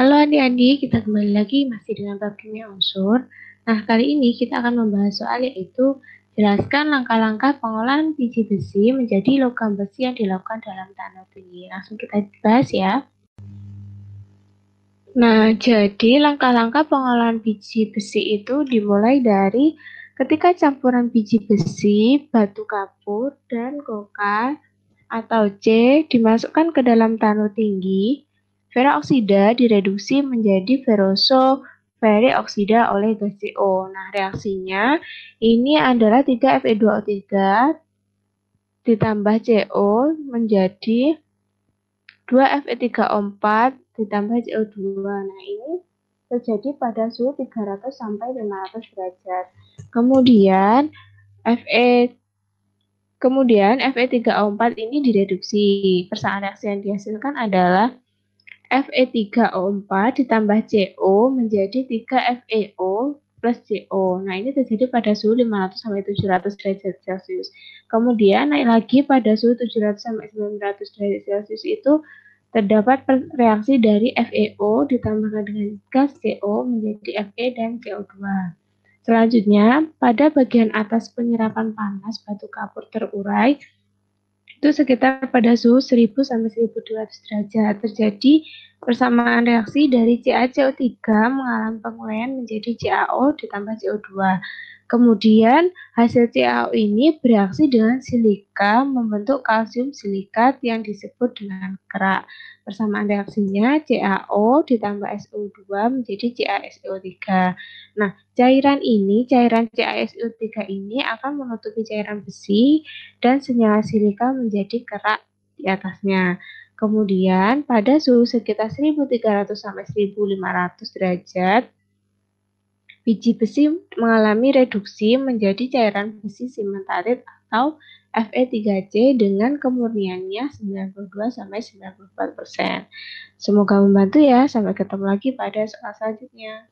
Halo adik-adik, kita kembali lagi masih dengan bab kimia unsur. Nah, kali ini kita akan membahas soal yaitu jelaskan langkah-langkah pengolahan biji besi menjadi logam besi yang dilakukan dalam tanah tinggi. Langsung kita bahas ya. Nah, jadi langkah-langkah pengolahan biji besi itu dimulai dari ketika campuran biji besi, batu kapur, dan koka atau C dimasukkan ke dalam tanah tinggi, Vera direduksi menjadi ferroso ferioksida oleh gas CO. Nah, reaksinya ini adalah 3Fe2O3 ditambah CO menjadi 2Fe3O4 ditambah CO2. Nah, ini terjadi pada suhu 300 sampai 500 derajat. Kemudian Fe kemudian Fe3O4 ini direduksi. Persamaan reaksi yang dihasilkan adalah Fe3O4 ditambah CO menjadi 3FeO plus CO. Nah, ini terjadi pada suhu 500 sampai 700 derajat Celcius. Kemudian naik lagi pada suhu 700 sampai 900 derajat Celcius itu terdapat reaksi dari FeO ditambahkan dengan gas CO menjadi Fe dan CO2. Selanjutnya, pada bagian atas penyerapan panas batu kapur terurai, itu sekitar pada suhu 1000 sampai 1200 derajat. Terjadi persamaan reaksi dari CaCO3 mengalami penguraian menjadi CaO ditambah CO2. Kemudian hasil CaO ini bereaksi dengan silika membentuk kalsium silikat yang disebut dengan kerak. Persamaan reaksinya CaO ditambah SO2 menjadi CaSO3. Nah, cairan ini, cairan CaSO3 ini akan menutupi cairan besi dan senyawa silika menjadi kerak di atasnya. Kemudian pada suhu sekitar 1300 sampai 1500 derajat biji besi mengalami reduksi menjadi cairan besi simentarit atau Fe3C dengan kemurniannya 92-94%. Semoga membantu ya. Sampai ketemu lagi pada soal selanjutnya.